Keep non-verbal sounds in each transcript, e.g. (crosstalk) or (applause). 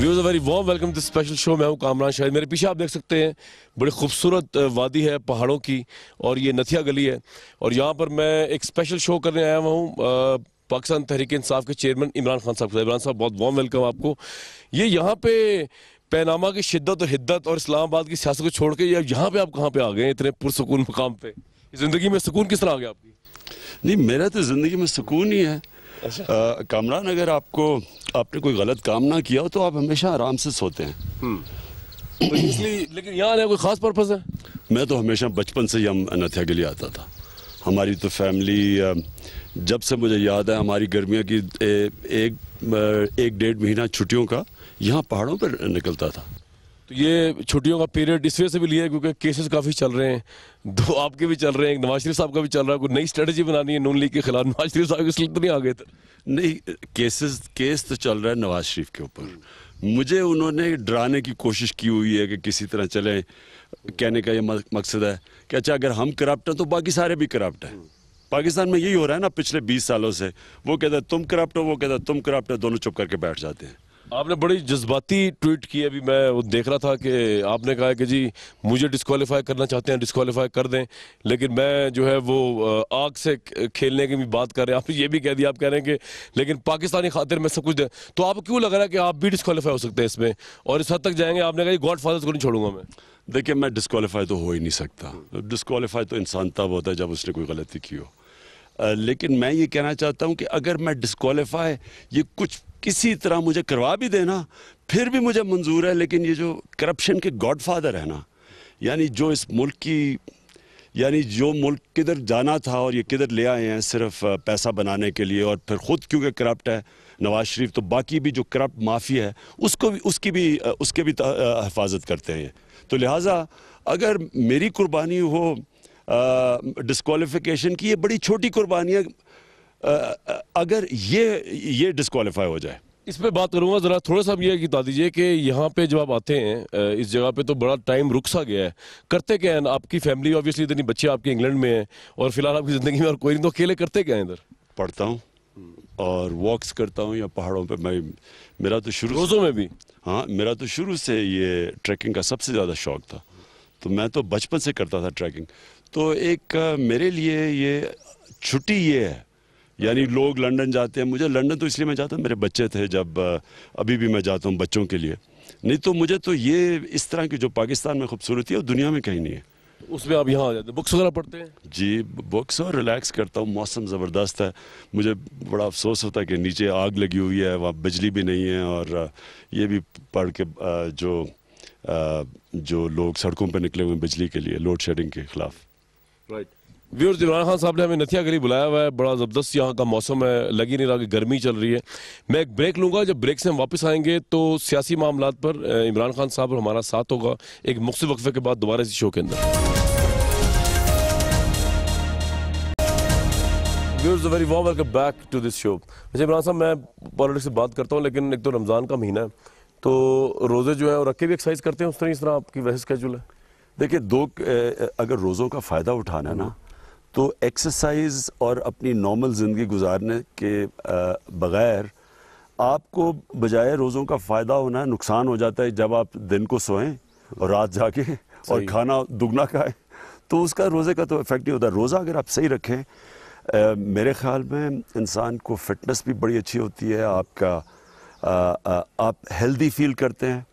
Views very warm welcome to special show मैं हूं कामरान शाहिद मेरे पीछे आप देख सकते हैं बड़ी खूबसूरत वादी है पहाड़ों की और ये नथिया गली है और यहाँ पर मैं एक स्पेशल शो करने आया हुआ हूँ पाकिस्तान तहरीक इंसाफ के चेयरमैन इमरान खान साहब इमरान साहब बहुत वॉम वेलकम आपको ये यहाँ पे पैनामा की शिद्दत और हिद्दत और इस्लामाबाद की सियासत को छोड़ के ये यहाँ पर आप कहाँ पर आ गए इतने पुरसकून मकाम पर ज़िंदगी में सुकून किस तरह आ गया आपकी नहीं मेरा तो ज़िंदगी में सुकून ही है कामरान अगर आपको आपने कोई गलत काम ना किया हो तो आप हमेशा आराम से सोते हैं हम्म। तो इसलिए लेकिन यहाँ आने कोई ख़ास पर्पज़ है मैं तो हमेशा बचपन से ही हम अनथिया के लिए आता था हमारी तो फैमिली जब से मुझे याद है हमारी गर्मियों की ए, एक एक डेढ़ महीना छुट्टियों का यहाँ पहाड़ों पर निकलता था तो ये छुट्टियों का पीरियड इस वजह से भी लिया है क्योंकि केसेस काफ़ी चल रहे हैं दो आपके भी चल रहे हैं नवाज शरीफ साहब का भी चल रहा है कोई नई स्ट्रेटजी बनानी है नून लीग के खिलाफ नवाज शरीफ साहब इसलिए तो नहीं आ गए थे नहीं केसेस केस तो चल रहा है नवाज शरीफ के ऊपर मुझे उन्होंने डराने की कोशिश की हुई है कि किसी तरह चलें कहने का ये मकसद है कि अच्छा अगर हम करप्ट हैं तो बाकी सारे भी करप्ट हैं पाकिस्तान में यही हो रहा है ना पिछले बीस सालों से वो कहता है तुम करप्ट हो वो कहता है तुम करप्ट हो दोनों चुप करके बैठ जाते हैं आपने बड़ी जज्बाती ट्वीट की अभी मैं वो देख रहा था कि आपने कहा कि जी मुझे डिस्कवालीफाई करना चाहते हैं डिस्कवालीफाई कर दें लेकिन मैं जो है वो आग से खेलने की भी बात कर रहे हैं आपने ये भी कह दिया आप कह रहे हैं कि लेकिन पाकिस्तानी खातिर में सब कुछ दें तो आपको क्यों लग रहा है कि आप भी डिस्कवालीफाई हो सकते हैं इसमें और इस हद तक जाएंगे आपने कहा गॉड फादर्स को नहीं छोड़ूंगा मैं देखिए मैं डिस्कवालीफाई तो हो ही नहीं सकता डिस्कवालीफाई तो इंसान तब होता है जब उसने कोई गलती की हो लेकिन मैं ये कहना चाहता हूँ कि अगर मैं डिस्कवालीफाई ये कुछ किसी तरह मुझे करवा भी देना फिर भी मुझे मंजूर है लेकिन ये जो करप्शन के गॉड फादर है ना यानी जो इस मुल्क की यानी जो मुल्क किधर जाना था और ये किधर ले आए हैं सिर्फ पैसा बनाने के लिए और फिर ख़ुद क्योंकि करप्ट है नवाज शरीफ तो बाकी भी जो करप्ट माफिया है उसको भी उसकी भी उसके भी हिफाजत करते हैं तो लिहाजा अगर मेरी कुर्बानी हो डिस्कॉलीफिकेशन की ये बड़ी छोटी कुर्बानियाँ अगर ये ये डिसक्वालीफाई हो जाए इस पे बात करूंगा ज़रा थोड़ा सा ये बता दीजिए कि यहाँ पे जब आप आते हैं इस जगह पे तो बड़ा टाइम रुक सा गया है करते क्या है आपकी फैमिली ऑब्वियसली इतनी बच्चे आपके इंग्लैंड में हैं और फिलहाल आपकी ज़िंदगी में और कोई नहीं तो अकेले करते क्या है इधर पढ़ता हूँ और वॉक्स करता हूँ या पहाड़ों पर मैं मेरा तो शुरू रोज़ों में भी हाँ मेरा तो शुरू से ये ट्रैकिंग का सबसे ज़्यादा शौक था तो मैं तो बचपन से करता था ट्रैकिंग तो एक मेरे लिए ये छुट्टी ये है यानी लोग लंदन जाते हैं मुझे लंदन तो इसलिए मैं जाता हूँ मेरे बच्चे थे जब अभी भी मैं जाता हूँ बच्चों के लिए नहीं तो मुझे तो ये इस तरह की जो पाकिस्तान में खूबसूरती है वो दुनिया में कहीं नहीं है उसमें आप यहाँ आ जाते हैं बुक्स वगैरह पढ़ते हैं जी बुक्स और रिलैक्स करता हूँ मौसम ज़बरदस्त है मुझे बड़ा अफसोस होता है कि नीचे आग लगी हुई है वहाँ बिजली भी नहीं है और ये भी पढ़ के जो जो लोग सड़कों पर निकले हुए हैं बिजली के लिए लोड शेडिंग के खिलाफ राइट व्यूर्स इमरान खान साहब ने हमें नथिया गली बुलाया हुआ है बड़ा ज़बरदस्त यहाँ का मौसम है लगी नहीं रहा कि गर्मी चल रही है मैं एक ब्रेक लूँगा जब ब्रेक से हम वापस आएंगे तो सियासी मामला पर इमरान खान साहब और हमारा साथ होगा एक मुख्त वक्फे के बाद दोबारा इसी शो के अंदर viewers very warm welcome back to this show वैसे इमरान साहब मैं पॉलिटिक्स से बात करता हूँ लेकिन एक तो रमज़ान का महीना है तो रोज़े जो है और रखे भी एक्सरसाइज करते हैं उस तरह इस तरह आपकी वैसे स्केजूल है देखिए दो अगर रोज़ों का फ़ायदा उठाना ना तो एक्सरसाइज और अपनी नॉर्मल ज़िंदगी गुजारने के बग़ैर आपको बजाय रोज़ों का फ़ायदा होना नुकसान हो जाता है जब आप दिन को सोएं और रात जाके और खाना दुगना खाएं तो उसका रोज़े का तो इफेक्ट नहीं होता रोज़ा अगर आप सही रखें आ, मेरे ख्याल में इंसान को फिटनेस भी बड़ी अच्छी होती है आपका आ, आ, आप हेल्दी फील करते हैं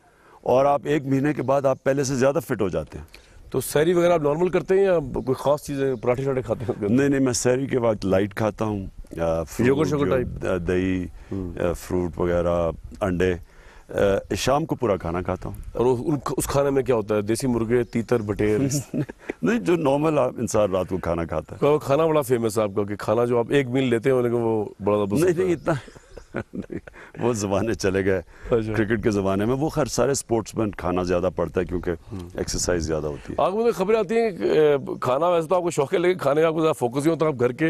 और आप एक महीने के बाद आप पहले से ज़्यादा फिट हो जाते हैं तो सैरी वगैरह आप नॉर्मल करते हैं या कोई खास चीज़ें पराठे शराठे खाते हैं नहीं नहीं मैं सैरी के बाद लाइट खाता हूँ दही फ्रूट हम्म। वगैरह अंडे शाम को पूरा खाना खाता हूँ और उस खाने में क्या होता है देसी मुर्गे तीतर बटेर (laughs) नहीं जो नॉर्मल इंसान रात को खाना खाता है तो खाना बड़ा फेमस है आपका कि खाना जो आप एक मील लेते हैं लेकिन वो बड़ा नहीं नहीं इतना (laughs) वो ज़माने चले गए अच्छा। क्रिकेट के ज़माने में वो हर सारे स्पोर्ट्स मैन खाना ज़्यादा पड़ता है क्योंकि हम्म। एक्सरसाइज ज़्यादा होती है आपको मुझे खबरें आती हैं खाना वैसे तो आपको शौक है लेकिन खाने का आपको ज़्यादा फोकस ही होता आप घर के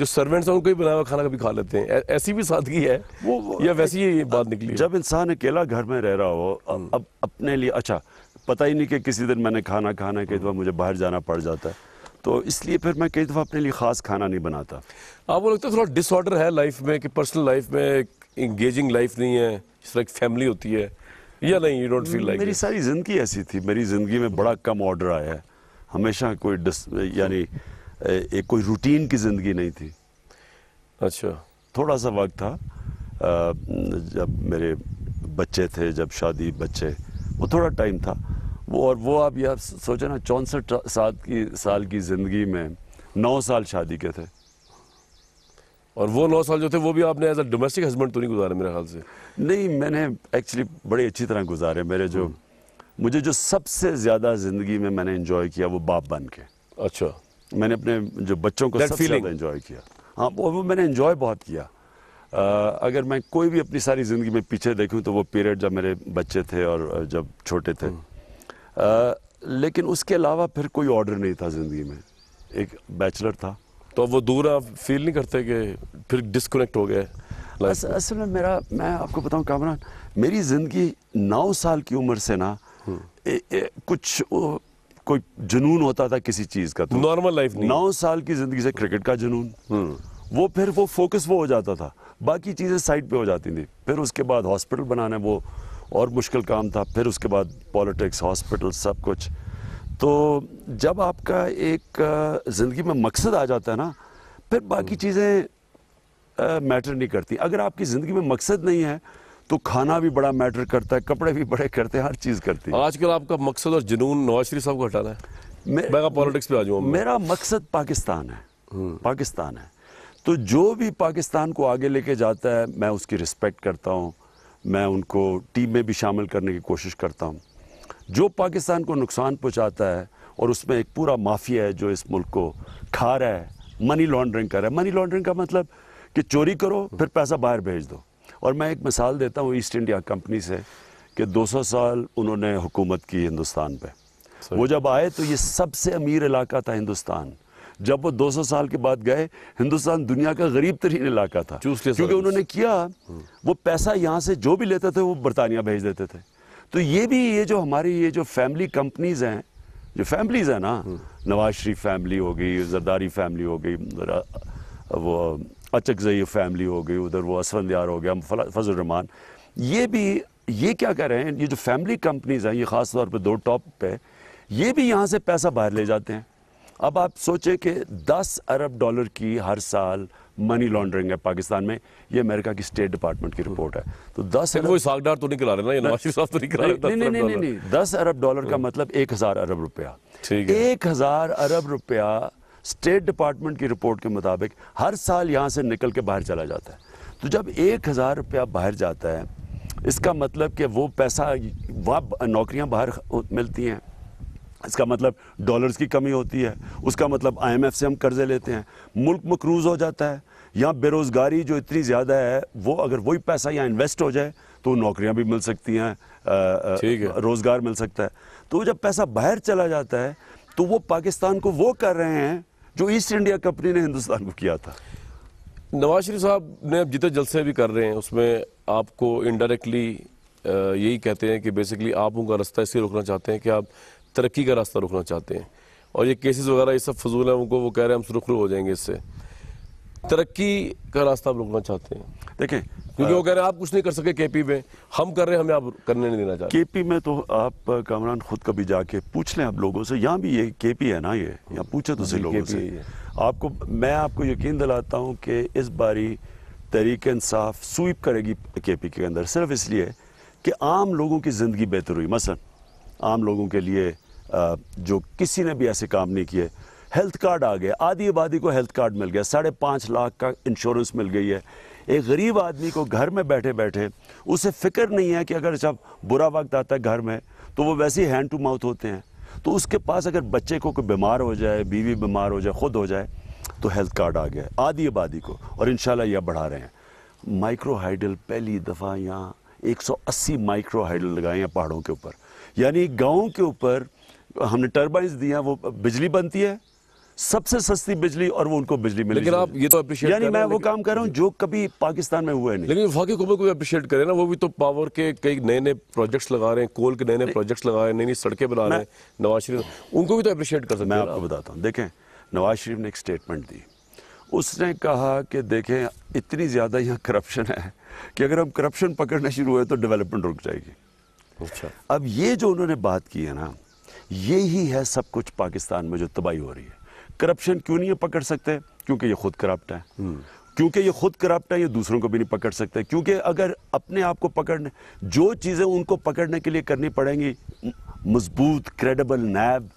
जो सर्वेंट्स हैं उनको ही बनाया हुआ खाना कभी खा लेते हैं ऐसी भी सादगी है वो या वैसी ही बात निकली जब इंसान अकेला घर में रह रहा हो हम्म। अब अपने लिए अच्छा पता ही नहीं कि किसी दिन मैंने खाना खाना के तो मुझे बाहर जाना पड़ जाता है तो इसलिए फिर मैं कई दफ़ा अपने लिए ख़ास खाना नहीं बनाता आपको हाँ, लगता है थोड़ा डिसऑर्डर है लाइफ में कि पर्सनल लाइफ में इंगेजिंग लाइफ नहीं है जिस तरह की फैमिली होती है या नहीं यू डोंट फील लाइक मेरी सारी ज़िंदगी ऐसी थी मेरी ज़िंदगी में बड़ा कम ऑर्डर आया है हमेशा कोई यानी एक कोई रूटीन की ज़िंदगी नहीं थी अच्छा थोड़ा सा वक्त था जब मेरे बच्चे थे जब शादी बच्चे वो थोड़ा टाइम था वो और वो आप यह सोचे ना चौंसठ साल की साल की ज़िंदगी में नौ साल शादी के थे और वो नौ साल जो थे वो भी आपने एज अ डोमेस्टिक हस्बैंड तो नहीं गुजारे मेरे ख्याल से नहीं मैंने एक्चुअली बड़ी अच्छी तरह गुजारे मेरे जो मुझे जो सबसे ज़्यादा ज़िंदगी में मैंने इन्जॉय किया वो बाप बन के अच्छा मैंने अपने जो बच्चों को सबसे ज़्यादा किया हाँ वो मैंने इन्जॉय बहुत किया Uh, अगर मैं कोई भी अपनी सारी ज़िंदगी में पीछे देखूं तो वो पीरियड जब मेरे बच्चे थे और जब छोटे थे हम्म। लेकिन उसके अलावा फिर कोई ऑर्डर नहीं था ज़िंदगी में एक बैचलर था तो वो दूर आप फील नहीं करते कि फिर डिस्कनेक्ट हो गए असल में मेरा मैं आपको बताऊं कामरान मेरी ज़िंदगी नौ साल की उम्र से ना हम्म। ए, ए, कुछ ओ, कोई जुनून होता था किसी चीज़ का तो नॉर्मल लाइफ नौ साल की ज़िंदगी से क्रिकेट का जुनून हम्म। वो फिर वो फोकस वो हो जाता था बाकी चीज़ें साइड पे हो जाती थी फिर उसके बाद हॉस्पिटल बनाने वो और मुश्किल काम था फिर उसके बाद पॉलिटिक्स हॉस्पिटल सब कुछ तो जब आपका एक ज़िंदगी में मकसद आ जाता है ना फिर बाकी हम्म। चीज़ें मैटर नहीं करती अगर आपकी ज़िंदगी में मकसद नहीं है तो खाना भी बड़ा मैटर करता है कपड़े भी बड़े करते हैं हर चीज़ करती है आजकल आपका मकसद और जुनून नवाज शरीफ साहब को हटाना है मैं पॉलिटिक्स पे आ जाऊँ मेरा मकसद पाकिस्तान है हम्म। पाकिस्तान है तो जो भी पाकिस्तान को आगे लेके जाता है मैं उसकी रिस्पेक्ट करता हूँ मैं उनको टीम में भी शामिल करने की कोशिश करता हूँ जो पाकिस्तान को नुकसान पहुँचाता है और उसमें एक पूरा माफिया है जो इस मुल्क को खा रहा है मनी लॉन्ड्रिंग कर रहा है मनी लॉन्ड्रिंग का मतलब कि चोरी करो फिर पैसा बाहर भेज दो और मैं एक मिसाल देता हूँ ईस्ट इंडिया कंपनी से कि 200 साल उन्होंने हुकूमत की हिंदुस्तान पे वो जब आए तो ये सबसे अमीर इलाका था हिंदुस्तान जब वो सौ साल के बाद गए हिंदुस्तान दुनिया का गरीब तरीन इलाका था क्योंकि उन्होंने किया हम्म। वो पैसा यहाँ से जो भी लेते थे वो बरतानिया भेज देते थे तो ये भी ये जो हमारी ये जो फैमिली कंपनीज हैं जो फैमिलीज हैं ना हम्म। नवाज शरीफ फैमिली हो गई जरदारी फैमिली हो गई वो अचक जई फैमिली हो गई उधर वो असवंद यार हो गया रहमान ये भी ये क्या कह रहे हैं ये जो फैमिली कंपनीज हैं ये ख़ास तौर पे दो टॉप पे ये भी यहाँ से पैसा बाहर ले जाते हैं अब आप सोचें कि 10 अरब डॉलर की हर साल मनी लॉन्ड्रिंग है पाकिस्तान में ये अमेरिका की स्टेट डिपार्टमेंट की रिपोर्ट है तो दस अरब... सागदार तो नहीं रहे ना ये नवाज शरीफ तो नहीं नहीं, नहीं नहीं नहीं दस अरब डॉलर का मतलब एक हज़ार अरब रुपया एक हज़ार अरब रुपया स्टेट डिपार्टमेंट की रिपोर्ट के मुताबिक हर साल यहाँ से निकल के बाहर चला जाता है तो जब एक हज़ार रुपया बाहर जाता है इसका मतलब कि वो पैसा वहाँ नौकरियाँ बाहर मिलती हैं इसका मतलब डॉलर्स की कमी होती है उसका मतलब आईएमएफ से हम कर्जे लेते हैं मुल्क मकरूज हो जाता है यहाँ बेरोज़गारी जो इतनी ज़्यादा है वो अगर वही पैसा यहाँ इन्वेस्ट हो जाए तो नौकरियाँ भी मिल सकती हैं है रोज़गार मिल सकता है तो जब पैसा बाहर चला जाता है तो वो पाकिस्तान को वो कर रहे हैं जो ईस्ट इंडिया कंपनी ने हिंदुस्तान को किया था नवाज शरीफ साहब ने अब जितने जलसे भी कर रहे हैं उसमें आपको इनडायरेक्टली यही कहते हैं कि बेसिकली आप उनका रास्ता इसलिए रोकना चाहते हैं कि आप तरक्की का रास्ता रुकना चाहते हैं और ये केसेस वगैरह ये सब फजूल हैं उनको वो कह रहे हैं हम सुरखरू हो जाएंगे इससे तरक्की का रास्ता आप रुकना चाहते हैं देखिए क्योंकि वो कह रहे हैं आप कुछ नहीं कर सके पी में हम कर रहे हैं हमें आप करने नहीं देना चाहते पी में तो आप कामरान खुद कभी जाके पूछ लें आप लोगों से यहाँ भी ये पी है ना ये यहाँ पूछे तो सही हाँ लोगों से आपको मैं आपको यकीन दिलाता हूँ कि इस बारी तरीक इंसाफ स्वीप करेगी के पी के अंदर सिर्फ इसलिए कि आम लोगों की ज़िंदगी बेहतर हुई मसलन आम लोगों के लिए जो किसी ने भी ऐसे काम नहीं किए हेल्थ कार्ड आ गया आधी आबादी को हेल्थ कार्ड मिल गया साढ़े पाँच लाख का इंश्योरेंस मिल गई है एक गरीब आदमी को घर में बैठे बैठे उसे फिक्र नहीं है कि अगर जब बुरा वक्त आता है घर में तो वो वैसे ही हैंड टू माउथ होते हैं तो उसके पास अगर बच्चे को कोई बीमार हो जाए बीवी बीमार हो जाए खुद हो जाए तो हेल्थ कार्ड आ गया आधी आबादी को और इन यह बढ़ा रहे हैं माइक्रो हाइडल पहली दफ़ा यहाँ अस्सी माइक्रो हाइडल लगाए हैं पहाड़ों के ऊपर यानी गाँव के ऊपर हमने टर्बाइंस दी हैं वो बिजली बनती है सबसे सस्ती बिजली और वो उनको बिजली मिली लेकिन आप ये तो अप्रिशिएट यानी मैं वो काम कर रहा हूँ जो कभी पाकिस्तान में हुआ है नहीं लेकिन वफाकी को भी अप्रिशिएट करें ना वो भी तो पावर के कई नए नए प्रोजेक्ट्स लगा रहे हैं कोल के नए नए प्रोजेक्ट्स लगा रहे हैं नई नई सड़कें बना रहे हैं नवाज शरीफ उनको भी तो अप्रिशिएट कर सकते मैं आपको बताता हूँ देखें नवाज शरीफ ने एक स्टेटमेंट दी उसने कहा कि देखें इतनी ज़्यादा यहाँ करप्शन है कि अगर हम करप्शन पकड़ना शुरू हुए तो डेवलपमेंट रुक जाएगी अच्छा अब ये जो उन्होंने बात की है ना ये ही है सब कुछ पाकिस्तान में जो तबाही हो रही है करप्शन क्यों नहीं पकड़ सकते क्योंकि ये खुद करप्ट है हम्म। क्योंकि ये खुद करप्ट है ये दूसरों को भी नहीं पकड़ सकते क्योंकि अगर अपने आप को पकड़ने जो चीज़ें उनको पकड़ने के लिए करनी पड़ेंगी मजबूत क्रेडिबल नैब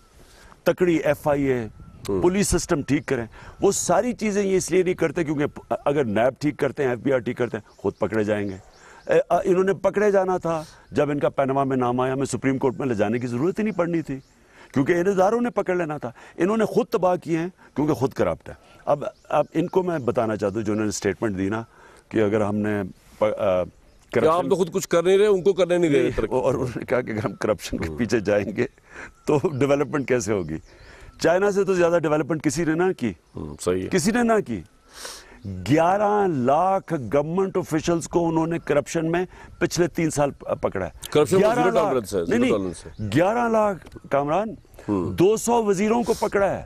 तकड़ी F I A police system ठीक करें वो सारी चीज़ें ये इसलिए नहीं करते क्योंकि अगर नैब ठीक करते हैं एफ बी आर ठीक करते हैं खुद पकड़े जाएंगे इन्होंने पकड़े जाना था जब इनका पैनवा में नाम आया हमें सुप्रीम कोर्ट में ले जाने की ज़रूरत ही नहीं पड़नी थी क्योंकि इधारों ने पकड़ लेना था इन्होंने खुद तबाह किए हैं क्योंकि खुद करप्ट है अब अब इनको मैं बताना चाहता हूँ जो इन्होंने स्टेटमेंट दी ना कि अगर हमने आप तो खुद कुछ कर नहीं रहे उनको करने नहीं रहे और उन्होंने कहा कि अगर हम करप्शन के पीछे जाएंगे तो डेवलपमेंट कैसे होगी चाइना से तो ज़्यादा डेवलपमेंट किसी ने ना की हम्म, सही है किसी ने ना की 11 लाख गवर्नमेंट ऑफिशियल्स को उन्होंने करप्शन में पिछले तीन साल पकड़ा है ग्यारह लाख नहीं नहीं ग्यारह लाख कामरान 200 हम्म। वजीरों को पकड़ा है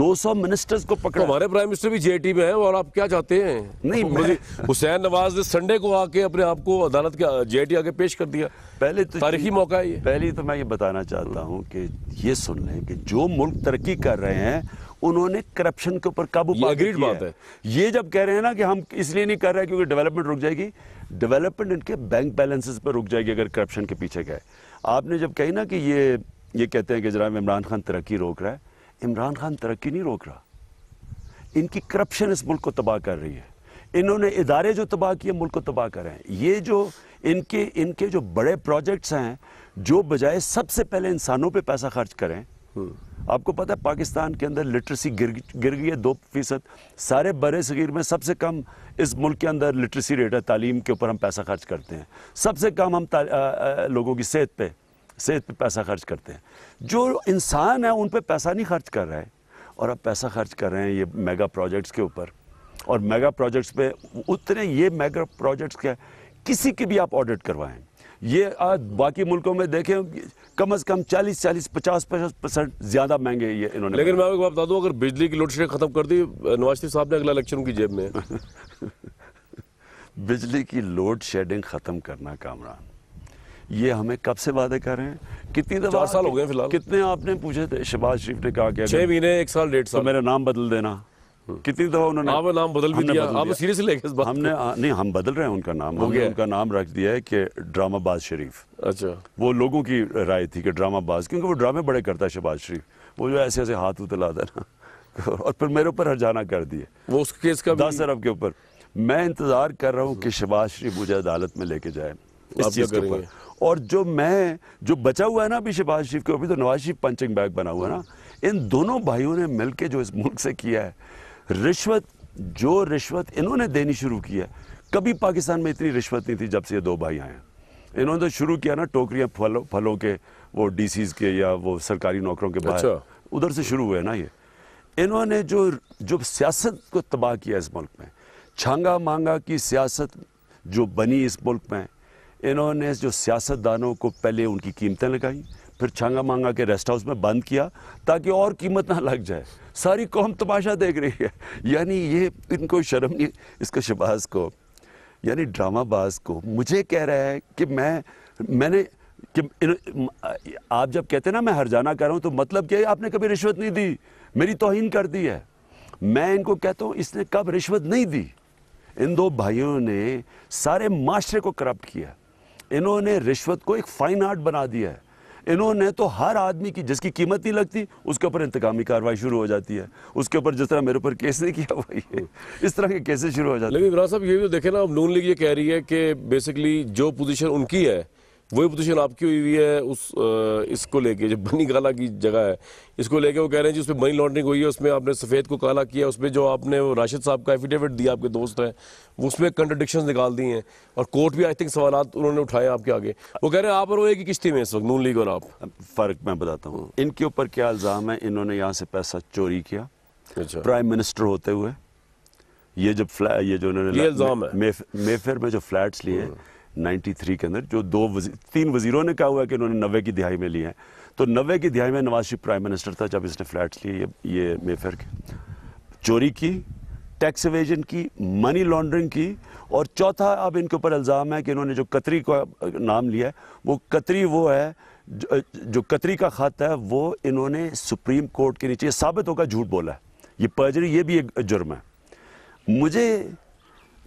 200 मिनिस्टर्स को पकड़ा तो हमारे प्राइम मिनिस्टर भी जेटी में हैं और आप क्या चाहते हैं नहीं तो हुसैन नवाज ने संडे को आके अपने आप को अदालत के जेटी आके पेश कर दिया पहले तो तारीखी मौका है पहले तो मैं ये बताना चाहता हूँ कि ये सुन लें कि जो मुल्क तरक्की कर रहे हैं उन्होंने करप्शन के ऊपर काबू पा बात है ये जब कह रहे हैं ना कि हम इसलिए नहीं कर रहे क्योंकि डेवलपमेंट रुक जाएगी डेवलपमेंट इनके बैंक बैलेंसेस पर रुक जाएगी अगर करप्शन के पीछे गए आपने जब कही ना कि ये ये कहते हैं कि जनाब इमरान खान तरक्की रोक रहा है इमरान खान तरक्की नहीं रोक रहा इनकी करप्शन इस मुल्क को तबाह कर रही है इन्होंने इदारे जो तबाह किए मुल्क को तबाह कर रहे हैं ये जो इनके इनके जो बड़े प्रोजेक्ट्स हैं जो बजाय सबसे पहले इंसानों पे पैसा खर्च करें हम्म। आपको पता है पाकिस्तान के अंदर लिटरेसी गिर गिर गई है दो फीसद सारे बर सगीर में सबसे कम इस मुल्क के अंदर लिटरेसी रेट है तालीम के ऊपर हम पैसा खर्च करते हैं सबसे कम हम आ, आ, लोगों की सेहत पे सेहत पे पैसा खर्च करते हैं जो इंसान है उन पर पैसा नहीं खर्च कर रहा है और अब पैसा खर्च कर रहे हैं ये मेगा प्रोजेक्ट्स के ऊपर और मेगा प्रोजेक्ट्स पर उतने ये मेगा प्रोजेक्ट्स के किसी की भी आप ऑडिट करवाएँ ये आज बाकी मुल्कों में देखें कम से कम 40 40 50 पचास परसेंट ज़्यादा महंगे ये इन्होंने लेकिन मैं आपको बता दूँ अगर बिजली की लोड शेडिंग ख़त्म कर दी नवाज शरीफ साहब ने अगला इलेक्शन की जेब में (laughs) बिजली की लोड शेडिंग ख़त्म करना कामरान ये हमें कब से वादे कर रहे हैं कितनी दफा साल हो गए फिलहाल कितने आपने पूछे थे शहबाज शरीफ ने कहा छह महीने एक साल डेढ़ तो साल मेरा नाम बदल देना कितनी दफा उन्होंने नाम नाम बदल भी दिया आप सीरियसली तो लेके इस बात हमने नहीं हम बदल रहे हैं उनका नाम हमने उनका नाम रख दिया है कि ड्रामाबाज शरीफ अच्छा वो लोगों की राय थी कि ड्रामाबाज क्योंकि वो ड्रामे बड़े करता है शहबाज शरीफ वो जो ऐसे ऐसे हाथ उतलाता ना (laughs) और फिर मेरे ऊपर हरजाना कर दिए वो उस केस का दस अरब के ऊपर मैं इंतज़ार कर रहा हूँ कि शहबाज शरीफ मुझे अदालत में लेके जाए और जो मैं जो बचा हुआ है ना अभी शहबाज शरीफ के ऊपर तो नवाज शरीफ पंचिंग बैग बना हुआ है ना इन दोनों भाइयों ने मिलके जो इस मुल्क से किया है रिश्वत जो रिश्वत इन्होंने देनी शुरू की है कभी पाकिस्तान में इतनी रिश्वत नहीं थी जब से ये दो भाई आए हैं इन्होंने तो शुरू किया ना टोकरियाँ फलों फलों के वो डी के या वो सरकारी नौकरों के बाहर अच्छा। उधर से शुरू हुए ना ये इन्होंने जो जो सियासत को तबाह किया इस मुल्क में छांगा मांगा की सियासत जो बनी इस मुल्क में इन्होंने जो सियासतदानों को पहले उनकी कीमतें लगाईं फिर छांगा मांगा के रेस्ट हाउस में बंद किया ताकि और कीमत ना लग जाए सारी कौम तमाशा देख रही है यानी ये इनको शर्म नहीं इसको शबाज को यानी ड्रामाबाज को मुझे कह रहा है कि मैं मैंने कि आप जब कहते हैं ना मैं हरजाना कर रहा हूँ तो मतलब क्या है आपने कभी रिश्वत नहीं दी मेरी तोहन कर दी है मैं इनको कहता हूँ इसने कब रिश्वत नहीं दी इन दो भाइयों ने सारे माशरे को करप्ट किया इन्होंने रिश्वत को एक फ़ाइन आर्ट बना दिया है इन्होंने तो हर आदमी की जिसकी कीमत नहीं लगती उसके ऊपर इंतकामी कार्रवाई शुरू हो जाती है उसके ऊपर जिस तरह मेरे ऊपर केस नहीं किया हुआ है हम्म। इस तरह के केसेस शुरू हो जाते हैं लेकिन साहब ये भी तो देखे ना अब नून लीग ये कह रही है कि बेसिकली जो पोजिशन उनकी है वही पोजीशन तो आपकी हुई हुई है उस इसको लेके जो बनी काला की जगह है इसको लेके वो कह रहे हैं जी उसमें मनी लॉन्ड्रिंग हुई है उसमें आपने सफ़ेद को काला किया उसमें जो आपने राशिद साहब का एफिडेविट दिया आपके दोस्त हैं उसमें कंट्रडिक्शन निकाल दिए हैं और कोर्ट भी आई थिंक सवाल उन्होंने उठाए आपके आगे वो कह रहे हैं आप और वो एक ही किश्ती में इस वक्त नून लीग और आप फ़र्क मैं बताता हूँ इनके ऊपर क्या इल्ज़ाम है इन्होंने यहाँ से पैसा चोरी किया अच्छा। प्राइम मिनिस्टर होते हुए ये जब फ्लैट ये जो उन्होंने मेफेयर में जो फ्लैट्स लिए हाँ। 93 के अंदर जो दो वजी, तीन वजीरों ने कहा हुआ है कि उन्होंने नबे की दिहाई में लिए हैं तो नबे की दिहाई में नवाज शरीफ प्राइम मिनिस्टर था जब इसने फ्लैट्स लिए ये ये मेफेयर के चोरी की टैक्स एवेजन की मनी लॉन्ड्रिंग की और चौथा अब इनके ऊपर इल्ज़ाम है कि इन्होंने जो कतरी का नाम लिया है वो कतरी वो है जो, जो कतरी का ख़त है वो इन्होंने सुप्रीम कोर्ट के नीचे साबित होगा झूठ बोला है ये पर्जरी ये भी एक जुर्म है मुझे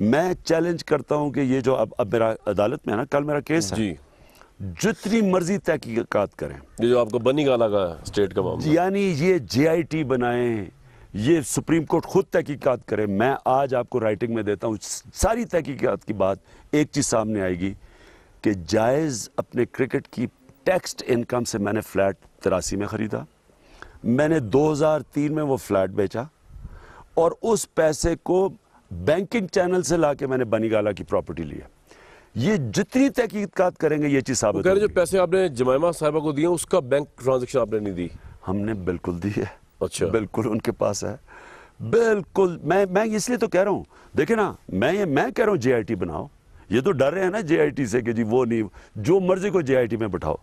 मैं चैलेंज करता हूं कि ये जो अब अब मेरा अदालत में है ना कल मेरा केस जी जितनी मर्जी तहकीकत करें ये जो आपको बनी गाला का स्टेट का मामला यानी ये जेआईटी बनाएं ये सुप्रीम कोर्ट खुद तहकीकत करे मैं आज आपको राइटिंग में देता हूँ सारी तहकीकत की बात एक चीज़ सामने आएगी कि जायज़ अपने क्रिकेट की टैक्सड इनकम से मैंने फ्लैट तिरासी में ख़रीदा मैंने 2003 में वो फ्लैट बेचा और उस पैसे को बैंकिंग चैनल से लाके के मैंने बनीगाला की प्रॉपर्टी लिया ये जितनी तहकीकत करेंगे ये चीज़ साबित कह जो पैसे आपने जमायमा साहबा को दिए उसका बैंक ट्रांजेक्शन आपने नहीं दी हमने बिल्कुल दी है अच्छा बिल्कुल उनके पास है बिल्कुल मैं मैं इसलिए तो कह रहा हूँ देखे ना मैं ये मैं कह रहा हूँ जेआईटी बनाओ ये तो डर रहे हैं ना जेआईटी से कि जी वो नहीं जो मर्जी को जेआईटी में बैठाओ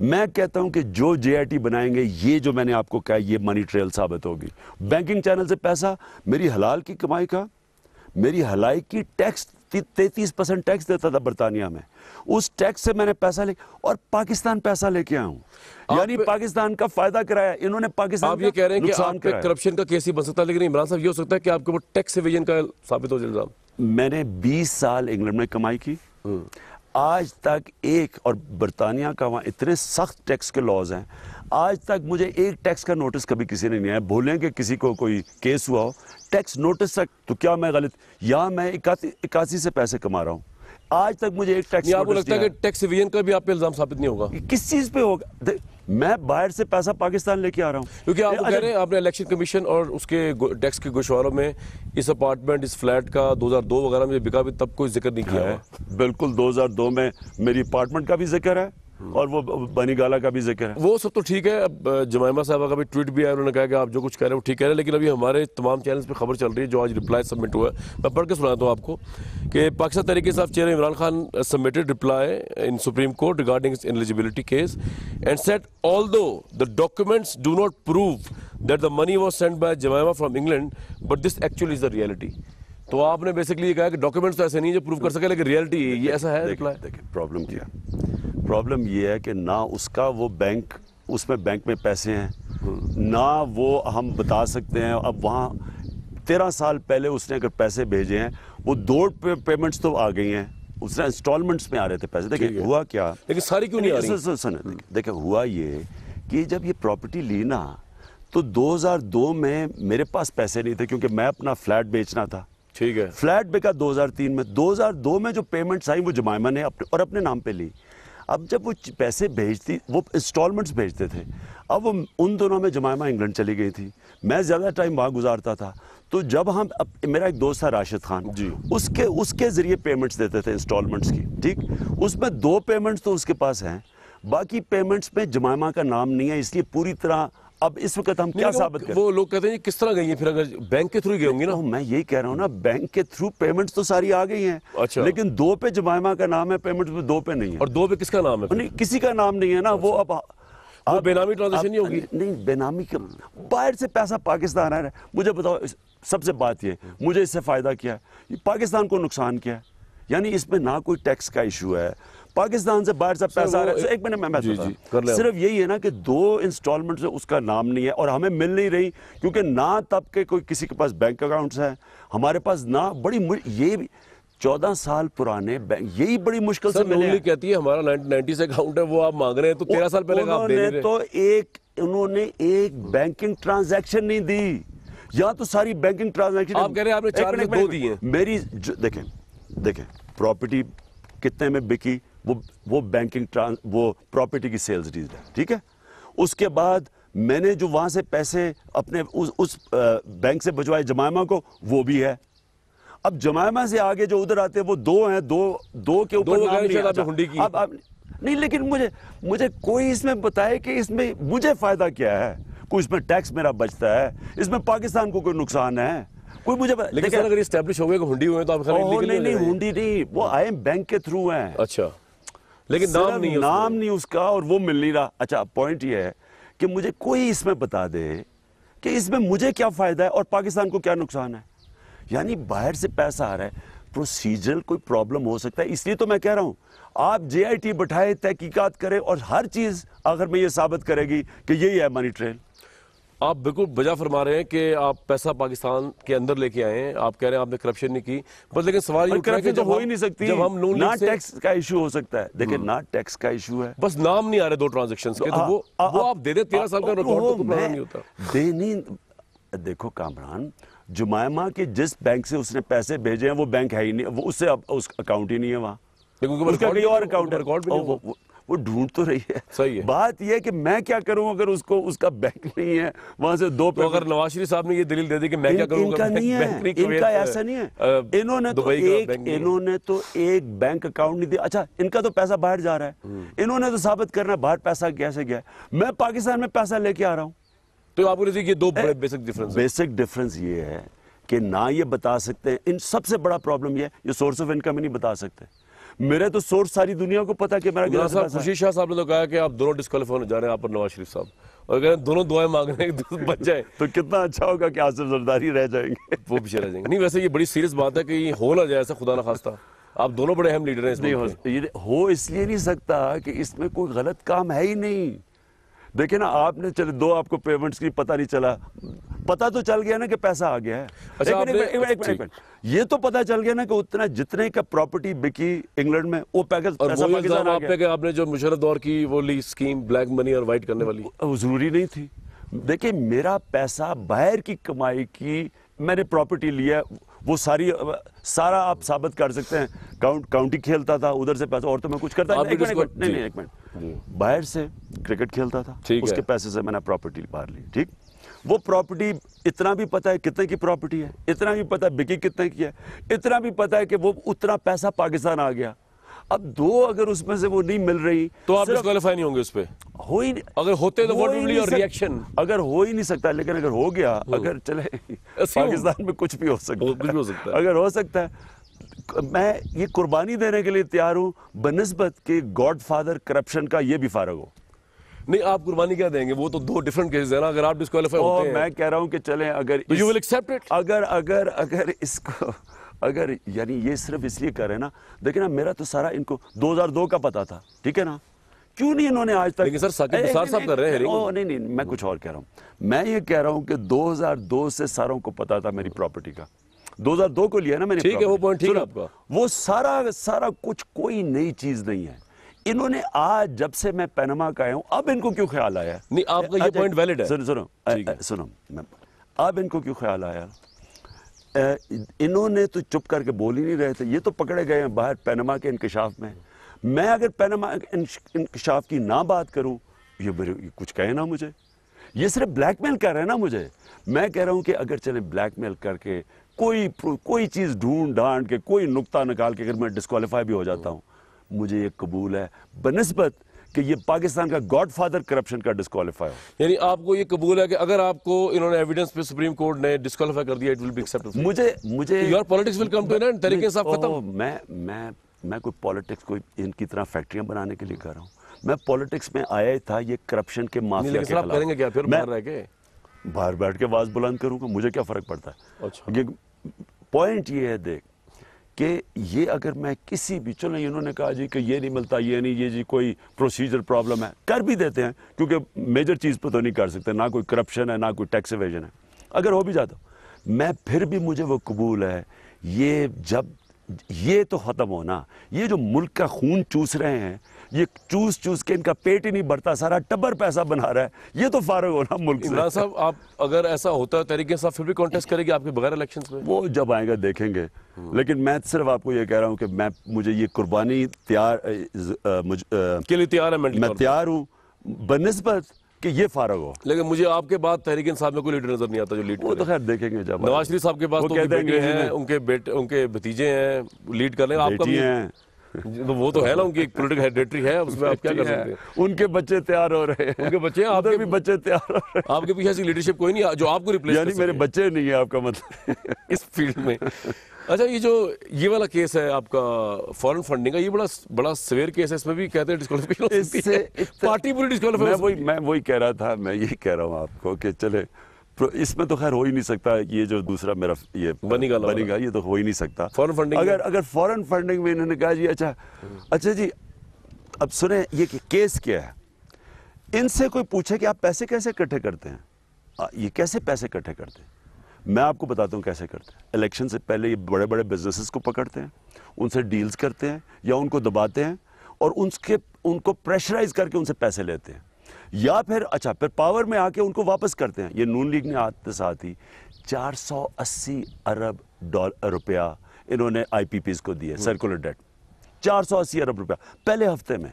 मैं कहता हूं कि जो जेआईटी बनाएंगे ये जो मैंने आपको कहा ये मनी ट्रेल साबित होगी बैंकिंग चैनल से पैसा मेरी हलाल की कमाई का मेरी हलाई की टैक्स तैतीस परसेंट टैक्स देता था बरतानिया में उस टैक्स से मैंने पैसा ले और पाकिस्तान पैसा लेके आया हूँ यानी पाकिस्तान का फायदा कराया इन्होंने पाकिस्तान आप ये कह रहे हैं कि आप करप्शन का केस ही बन सकता है लेकिन इमरान साहब ये हो सकता है कि आपके ऊपर टैक्स एविजन का साबित हो जाए मैंने बीस साल इंग्लैंड में कमाई की हम्म। आज तक एक और बरतानिया का वहाँ इतने सख्त टैक्स के लॉज हैं आज तक मुझे एक टैक्स का नोटिस कभी किसी ने नहीं आया भूलें कि किसी को कोई केस हुआ हो टैक्स नोटिस तक तो क्या मैं गलत या मैं इक्यासी से पैसे कमा रहा हूँ आज तक मुझे एक टैक्स आपको लगता है कि टैक्स एविजन का भी आप पे इल्जाम साबित नहीं होगा किस चीज़ पे होगा मैं बाहर से पैसा पाकिस्तान लेके आ रहा हूँ क्योंकि आप कह रहे हैं आपने इलेक्शन कमीशन और उसके टैक्स के गुशवारों में इस अपार्टमेंट इस फ्लैट का 2002 वगैरह में बिका भी तब कोई जिक्र नहीं किया है बिल्कुल 2002 में मेरी अपार्टमेंट का भी जिक्र है हम्म। और वो बनी गाला का भी जिक्र है वो सब तो ठीक है अब जमायमा साहबा का भी ट्वीट भी आया उन्होंने कहा कि आप जो कुछ कह रहे हैं वो ठीक कह रहे हैं लेकिन अभी हमारे तमाम चैनल्स पर खबर चल रही है जो आज रिप्लाई सबमिट हुआ है मैं पढ़ के सुनाता हूँ आपको कि पाकिस्तान तरीके साहब chair Imran Khan submitted reply in Supreme Court regarding eligibility case and set all the documents do not prove that the money was send by Jemima from England but this actually is the reality तो आपने basically ये कहा कि documents तो ऐसे नहीं जो prove कर सके लेकिन रियलिटी ये ऐसा है रिप्लाई देखिए प्रॉब्लम क्या प्रॉब्लम ये है कि ना उसका वो बैंक उसमें बैंक में पैसे हैं ना वो हम बता सकते हैं अब वहाँ तेरह साल पहले उसने अगर पैसे भेजे हैं वो दो पे, पेमेंट्स तो आ गई हैं उसने इंस्टॉलमेंट्स में आ रहे थे पैसे देखिए हुआ क्या लेकिन सारी क्यों नहीं, नहीं, नहीं सुन सुन हम्म। देखिए हुआ ये कि जब ये प्रॉपर्टी ली ना तो 2002 में मेरे पास पैसे नहीं थे क्योंकि मैं अपना फ्लैट बेचना था ठीक है फ्लैट बिका 2003 में 2002 में जो पेमेंट्स आई वो जमायमा ने अपने और अपने नाम पे ली अब जब वो पैसे भेजती वो इंस्टॉलमेंट्स भेजते थे अब उन दोनों में जमायमा इंग्लैंड चली गई थी मैं ज़्यादा टाइम वहाँ गुजारता था तो जब हम अब मेरा एक दोस्त था राशिद खान जी उसके उसके ज़रिए पेमेंट्स देते थे इंस्टॉलमेंट्स की ठीक उसमें दो पेमेंट्स तो उसके पास हैं बाकी पेमेंट्स में जमायमा का नाम नहीं है इसलिए पूरी तरह अब इस वक्त हम क्या साबित करें वो लोग कहते हैं किस तरह गई है फिर अगर बैंक के थ्रू गए होंगे ना तो मैं यही कह रहा हूँ ना बैंक के थ्रू पेमेंट्स तो सारी आ गई हैं अच्छा लेकिन दो पे जमायमा का नाम है पेमेंट पे दो पे नहीं है और दो पे किसका नाम है नहीं किसी का नाम नहीं है ना वो अब वो बेनामी ट्रांजेक्शन नहीं होगी नहीं बेनामी के बाहर से पैसा पाकिस्तान आ रहा है मुझे बताओ सबसे बात यह मुझे इससे फ़ायदा क्या है पाकिस्तान को नुकसान क्या है यानी इसमें ना कोई टैक्स का इशू है पाकिस्तान से बाहर सब पैसा आ रहा है एक मिनट में जी, जी, सिर्फ यही है ना कि दो इंस्टॉलमेंट से उसका नाम नहीं है और हमें मिल नहीं रही क्योंकि ना तब के कोई किसी के पास बैंक अकाउंट्स है हमारे पास ना बड़ी ये चौदह साल पुराने बैंक यही बड़ी मुश्किल से मिले कहती है हमारा नाइनटी से अकाउंट है वो आप मांग रहे हैं तो तेरह साल पहले आप तो एक उन्होंने एक बैंकिंग ट्रांजेक्शन नहीं दी या तो सारी बैंकिंग ट्रांजेक्शन आप कह रहे हैं आपने चार दो दी है मेरी देखें देखें प्रॉपर्टी कितने में बिकी वो वो बैंकिंग ट्रांस वो प्रॉपर्टी की सेल्स डील है ठीक है उसके बाद मैंने जो वहाँ से पैसे अपने उस उस बैंक से बचवाए जमायमा को वो भी है अब जमायमा से आगे जो उधर आते हैं वो दो हैं दो दो के ऊपर नाम नहीं आता हुंडी की अब, नहीं लेकिन मुझे मुझे कोई इसमें बताए कि इसमें मुझे फ़ायदा क्या है कोई इसमें टैक्स मेरा बचता है इसमें पाकिस्तान को कोई नुकसान है कोई मुझे लेकिन अगर इस्टेब्लिश हो गए हुंडी हुए तो आप नहीं नहीं हुंडी नहीं वो आई एम बैंक के थ्रू है अच्छा लेकिन नाम नहीं नाम नहीं उसका और वो मिल नहीं रहा अच्छा पॉइंट ये है कि मुझे कोई इसमें बता दे कि इसमें मुझे क्या फ़ायदा है और पाकिस्तान को क्या नुकसान है यानी बाहर से पैसा आ रहा है प्रोसीजरल कोई प्रॉब्लम हो सकता है इसलिए तो मैं कह रहा हूं आप जे आई टी बैठाए तहकीकत करें और हर चीज़ अगर मैं ये साबित करेगी कि यही है मनी ट्रेन आप बिल्कुल बजा फरमा रहे हैं कि आप पैसा पाकिस्तान के अंदर लेके आए हैं आप कह रहे हैं आपने करप्शन नहीं की बस लेकिन सवाल ये कि तो जब हो ही नहीं सकती जब हम नॉन ना टैक्स का इशू हो सकता है देखिए हम्म। ना टैक्स का इशू है बस नाम नहीं आ रहे दो ट्रांजेक्शन के तो वो वो आप दे दे तेरह साल का तो तो रिकॉर्ड नहीं होता देनी देखो कामरान जुमायमा के जिस बैंक से उसने पैसे भेजे हैं वो बैंक है ही नहीं वो उससे अकाउंट ही नहीं है वहाँ उसका कहीं और अकाउंट रिकॉर्ड वो ढूंढ तो रही है सही है बात यह कि मैं क्या करूं अगर उसको उसका बैंक नहीं है वहां से दो तो अगर नवाज शरीफ साहब ने ये दलील दे दी कि मैं इन, क्या करूं इनका नहीं है इनका ऐसा तो नहीं है इन्होंने तो एक इन्होंने तो एक बैंक अकाउंट नहीं दिया अच्छा इनका तो पैसा बाहर जा रहा है हम्म। इन्होंने तो साबित करना बाहर पैसा कैसे गया मैं पाकिस्तान में पैसा लेके आ रहा हूँ तो आपको ये दो बड़े बेसिक डिफरेंस बेसिक डिफरेंस ये है कि ना ये बता सकते हैं इन सबसे बड़ा प्रॉब्लम ये है ये सोर्स ऑफ इनकम ही नहीं बता सकते मेरे तो सोर्स सारी दुनिया को पता कि मेरा साहब खुशी शाह साहब ने तो कहा कि आप दोनों डिस्कालीफाई जा रहे हैं आप और नवाज शरीफ साहब और कह रहे हैं दोनों दुआएं मांग रहे हैं बच (laughs) जाए तो कितना अच्छा होगा कि आसिफ जरदारी रह जाएंगे (laughs) वो पीछे रह जाएंगे नहीं वैसे ये बड़ी सीरियस बात है कि हो ना जाए ऐसा खुदा ना खास्ता आप दोनों बड़े अहम लीडर हैं इसमें हो इसलिए नहीं सकता कि इसमें कोई गलत काम है ही नहीं देखिए ना आपने चले दो आपको पेमेंट्स की पता नहीं चला पता तो चल गया ना कि पैसा आ गया है अच्छा एक मिनट एक एक ये तो पता चल गया ना कि उतना जितने का प्रॉपर्टी बिकी इंग्लैंड में वो पैकेज पैसा आपने जो मुशरत दौर की वो ली स्कीम ब्लैक मनी और व्हाइट करने वाली जरूरी नहीं थी देखिए मेरा पैसा बाहर की कमाई की मैंने प्रॉपर्टी लिया वो सारी सारा आप साबित कर सकते हैं काउंट काउंटी खेलता था उधर से पैसा और तो मैं कुछ करता नहीं एक मिनट नहीं नहीं एक मिनट बाहर से क्रिकेट खेलता था उसके पैसे से मैंने प्रॉपर्टी बाहर ली ठीक वो प्रॉपर्टी इतना भी पता है कितने की प्रॉपर्टी है इतना भी पता है बिकी कितने की है इतना भी पता है कि वो उतना पैसा पाकिस्तान आ गया अब दो अगर उसमें से वो नहीं मिल रही तो आप डिस्कालीफाई नहीं होंगे उस पर हो ही नहीं अगर होते तो वोट और रिएक्शन अगर हो ही नहीं सकता लेकिन अगर हो गया अगर चले पाकिस्तान में कुछ भी हो सकता है कुछ हो सकता है अगर हो सकता है मैं ये कुर्बानी देने के लिए तैयार हूँ बनस्बत के गॉड फादर करप्शन का ये भी फारग हो नहीं आप कुर्बानी क्या देंगे वो तो दो डिफरेंट केसेस है ना अगर आप डिस्कालीफाई होते हैं मैं कह रहा हूँ कि चलें अगर यू विल एक्सेप्ट इट अगर अगर अगर इसको अगर यानी ये सिर्फ इसलिए कर रहे ना देखिए ना मेरा तो सारा इनको 2002 का पता था ठीक है ना क्यों नहीं इन्होंने आज तक सर साकिब निसार साहब कर रहे हैं ओ नहीं नहीं मैं कुछ और कह रहा हूँ मैं ये कह रहा हूँ कि 2002 से सारों को पता था मेरी प्रॉपर्टी का 2002 को लिया ना मैंने ठीक है वो पॉइंट ठीक है आपका वो सारा सारा कुछ कोई नई चीज़ नहीं है इन्होंने आज जब से मैं पैनमा का आया हूँ अब इनको क्यों ख्याल आया नहीं आपका ये पॉइंट अच्छा, वैलिड है सुनो सुनो सुनो अब इनको क्यों ख्याल आया इन्होंने तो चुप करके बोल ही नहीं रहे थे ये तो पकड़े गए हैं बाहर पैनमा के इंकशाफ में मैं अगर पैनमा इंकशाफ की ना बात करूं ये, मेरे कुछ कहे ना मुझे ये सिर्फ ब्लैकमेल कर रहे हैं ना मुझे मैं कह रहा हूं कि अगर चले ब्लैकमेल करके कोई कोई चीज़ ढूंढ ढांड के कोई नुकता निकाल के अगर मैं डिस्कवालीफाई भी हो जाता हूँ मुझे ये कबूल है बनस्बत कि ये पाकिस्तान का गॉडफादर करप्शन का डिस्कालीफाई हो यानी आपको ये कबूल है कि अगर आपको इन्होंने एविडेंस पे सुप्रीम कोर्ट ने डिस्कालीफाई कर दिया इट विल बी एक्सेप्टेड मुझे मुझे your politics will come to an end तरीके से आप खत्म मैं मैं मैं कोई पॉलिटिक्स कोई इनकी तरह फैक्ट्रियां बनाने के लिए कर रहा हूं मैं पॉलिटिक्स में आया ही था ये करप्शन के माफिया के खिलाफ करेंगे क्या फिर मैं रह के बाहर बैठ के आवाज़ बुलंद करूंगा मुझे क्या फ़र्क पड़ता है अच्छा पॉइंट ये है देख कि ये अगर मैं किसी भी चलो इन्होंने कहा जी कि ये नहीं मिलता ये नहीं ये जी कोई प्रोसीजर प्रॉब्लम है कर भी देते हैं क्योंकि मेजर चीज़ पर तो नहीं कर सकते ना कोई करप्शन है ना कोई टैक्स एवेजन है अगर हो भी जाता मैं फिर भी मुझे वो कबूल है ये जब ये तो ख़त्म होना ये जो मुल्क का खून चूस रहे हैं ये चूस चूस के इनका पेट ही नहीं बढ़ता सारा टबर पैसा बना रहा है ये तो फारग होना मुल्क इमरान साहब आप अगर ऐसा होता है तरीके से फिर भी कॉन्टेस्ट करेंगे आपके बगैर इलेक्शन में वो जब आएंगे देखेंगे हम्म। लेकिन मैं सिर्फ आपको ये कह रहा हूँ कि मैं मुझे ये कुर्बानी तैयार के लिए तैयार है मैं तैयार हूँ बनस्बत कि ये फारग हो लेकिन मुझे आपके बाद तहरीक इंसाफ में कोई लीडर नजर नहीं आता जो लीड वो तो खैर देखेंगे जब नवाज शरीफ साहब के पास तो उनके बेटे हैं उनके भतीजे हैं लीड कर रहे हैं आपका हैं (laughs) तो वो तो है ना उनकी एक पोलिटिकल हेडेटरी है उसमें आप क्या कर सकते हैं उनके बच्चे तैयार हो रहे हैं उनके बच्चे आपके भी बच्चे तैयार हो रहे हैं आपके पीछे ऐसी लीडरशिप कोई नहीं जो आपको रिप्लेस यानी मेरे बच्चे नहीं है आपका मतलब इस फील्ड में अच्छा ये जो ये वाला केस है आपका फॉरेन फंडिंग का ये बड़ा बड़ा सवेर केस है इसमें भी कहते हैं डिस्कालिफिकेशन पार्टी पूरी डिस्कालिफाई मैं वही मैं वही कह रहा था मैं ये कह रहा हूँ आपको कि चले इसमें तो खैर हो ही नहीं सकता ये जो दूसरा मेरा ये बनेगा बनेगा ये तो हो ही नहीं सकता फॉरन फंडिंग अगर अगर फॉरन फंडिंग में इन्होंने कहा जी अच्छा अच्छा जी अब सुने ये केस क्या है इनसे कोई पूछे कि आप पैसे कैसे इकट्ठे करते हैं ये कैसे पैसे इकट्ठे करते हैं मैं आपको बताता हूँ कैसे करते हैं इलेक्शन से पहले ये बड़े बड़े बिजनेसेस को पकड़ते हैं उनसे डील्स करते हैं या उनको दबाते हैं और उनके उनको प्रेशराइज करके उनसे पैसे लेते हैं या फिर अच्छा फिर पावर में आके उनको वापस करते हैं ये नून लीग ने आते साथ ही 480 अरब डॉलर रुपया इन्होंने आईपीपीस को दिए सर्कुलर डेट 480 अरब रुपया पहले हफ्ते में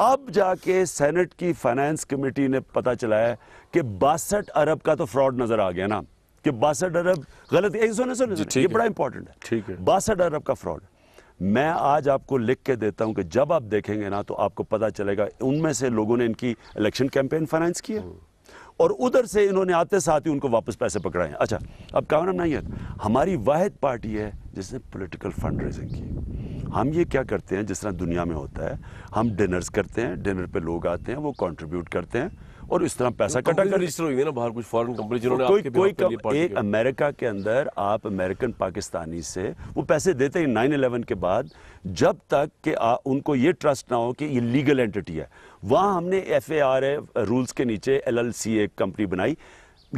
अब जाके सेनेट की फाइनेंस कमेटी ने पता चलाया कि बासठ अरब का तो फ्रॉड नजर आ गया ना कि बासठ अरब गलत है सुने सुने, सुने ये बड़ा इंपॉर्टेंट है ठीक है बासठ अरब का फ्रॉड मैं आज आपको लिख के देता हूं कि जब आप देखेंगे ना तो आपको पता चलेगा उनमें से लोगों ने इनकी इलेक्शन कैंपेन फाइनेंस किया और उधर से इन्होंने आते साथ ही उनको वापस पैसे पकड़ाए अच्छा अब नाम नाइयत हमारी वाद पार्टी है जिसने पॉलिटिकल फंड रेजिंग की हम ये क्या करते हैं जिस तरह दुनिया में होता है हम डिनर्स करते हैं डिनर पे लोग आते हैं वो कंट्रीब्यूट करते हैं और इस तरह पैसा तो इकट्ठा कर रजिस्टर हुई है ना बाहर कुछ फॉरेन कंपनी जिन्होंने तो कोई कोई कम, एक अमेरिका के अंदर आप अमेरिकन पाकिस्तानी से वो पैसे देते हैं नाइन अलेवन के बाद जब तक कि उनको ये ट्रस्ट ना हो कि ये लीगल एंटिटी है वहाँ हमने एफ रूल्स के नीचे एल कंपनी बनाई